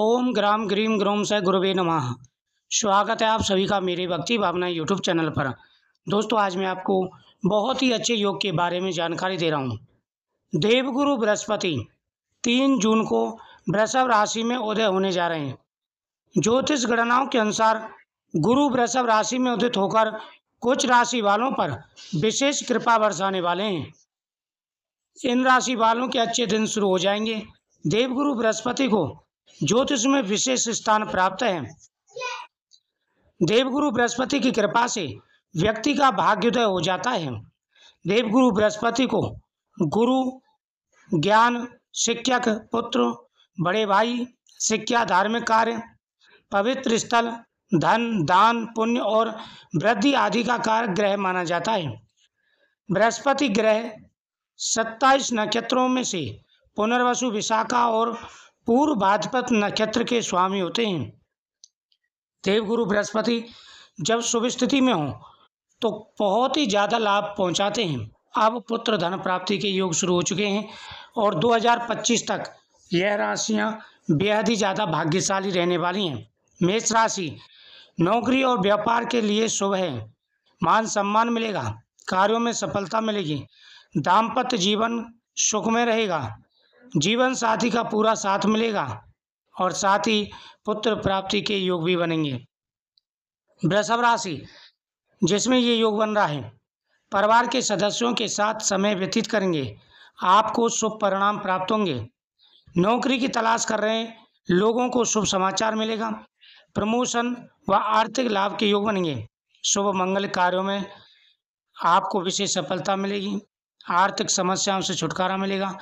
ओम ग्राम grim ग्रोम से गुरुवे नमः स्वागत है आप सभी का मेरे भक्ति भावना यूट्यूब चैनल पर दोस्तों आज मैं आपको बहुत ही अच्छे योग के बारे में जानकारी दे रहा हूँ देवगुरु बृहस्पति तीन जून को वृषभ राशि में उदय होने जा रहे हैं ज्योतिष गणनाओं के अनुसार गुरु वृषभ राशि में उदित होकर कुछ राशि वालों पर विशेष कृपा बरसाने वाले हैं इन राशि वालों के अच्छे दिन शुरू हो जाएंगे देवगुरु बृहस्पति को ज्योतिष में विशेष स्थान प्राप्त है देवगुरु बृहस्पति की कृपा से व्यक्ति का भाग्योदय हो जाता है देवगुरु बृहस्पति को गुरु ज्ञान शिक्षक पुत्र बड़े भाई शिक्षा धार्मिक कार्य पवित्र स्थल धन दान पुण्य और वृद्धि आदि का कार्य ग्रह माना जाता है बृहस्पति ग्रह सत्ताईस नक्षत्रों में से पुनर्वसु विशाखा और पूर्व भाजपत नक्षत्र के स्वामी होते हैं देवगुरु बृहस्पति जब शुभ स्थिति में हो तो बहुत ही ज़्यादा लाभ पहुंचाते हैं अब पुत्र धन प्राप्ति के योग शुरू हो चुके हैं और 2025 तक यह राशियां बेहद ही ज़्यादा भाग्यशाली रहने वाली हैं मेष राशि नौकरी और व्यापार के लिए शुभ है मान सम्मान मिलेगा कार्यों में सफलता मिलेगी दाम्पत्य जीवन सुख में रहेगा जीवन साथी का पूरा साथ मिलेगा और साथ ही पुत्र प्राप्ति के योग भी बनेंगे वृषभ राशि जिसमें ये योग बन रहा है परिवार के सदस्यों के साथ समय व्यतीत करेंगे आपको शुभ परिणाम प्राप्त होंगे नौकरी की तलाश कर रहे लोगों को शुभ समाचार मिलेगा प्रमोशन व आर्थिक लाभ के योग बनेंगे शुभ मंगल कार्यों में आपको विशेष सफलता मिलेगी आर्थिक समस्याओं से छुटकारा मिलेगा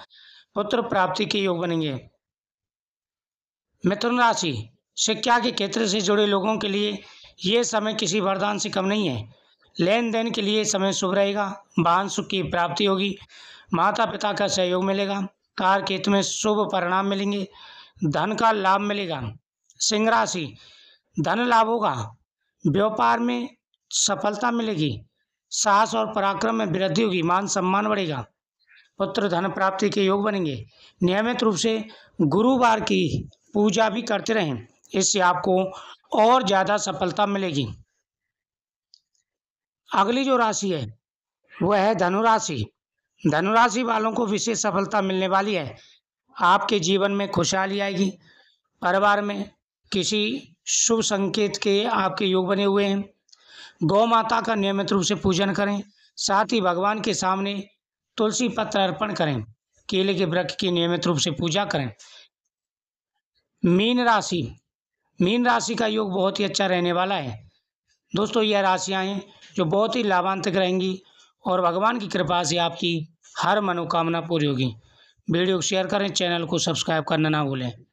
पुत्र प्राप्ति के योग बनेंगे मिथुन राशि शिक्षा के क्षेत्र से जुड़े लोगों के लिए ये समय किसी वरदान से कम नहीं है लेन देन के लिए समय शुभ रहेगा वाहन सुख की प्राप्ति होगी माता पिता का सहयोग मिलेगा कार क्षेत्र में शुभ परिणाम मिलेंगे धन का लाभ मिलेगा सिंह राशि धन लाभ होगा व्यापार में सफलता मिलेगी साहस और पराक्रम में वृद्धि होगी मान सम्मान बढ़ेगा पुत्र धन प्राप्ति के योग बनेंगे नियमित रूप से गुरुवार की पूजा भी करते रहें इससे आपको और ज़्यादा सफलता मिलेगी अगली जो राशि है वह है धनुराशि धनुराशि वालों को विशेष सफलता मिलने वाली है आपके जीवन में खुशहाली आएगी परिवार में किसी शुभ संकेत के आपके योग बने हुए हैं गौ माता का नियमित रूप से पूजन करें साथ ही भगवान के सामने तुलसी पत्र अर्पण करें केले के वृक्ष की नियमित रूप से पूजा करें मीन राशि मीन राशि का योग बहुत ही अच्छा रहने वाला है दोस्तों यह राशियाँ हैं जो बहुत ही लाभान्वित रहेंगी और भगवान की कृपा से आपकी हर मनोकामना पूरी होगी वीडियो को शेयर करें चैनल को सब्सक्राइब करना ना भूलें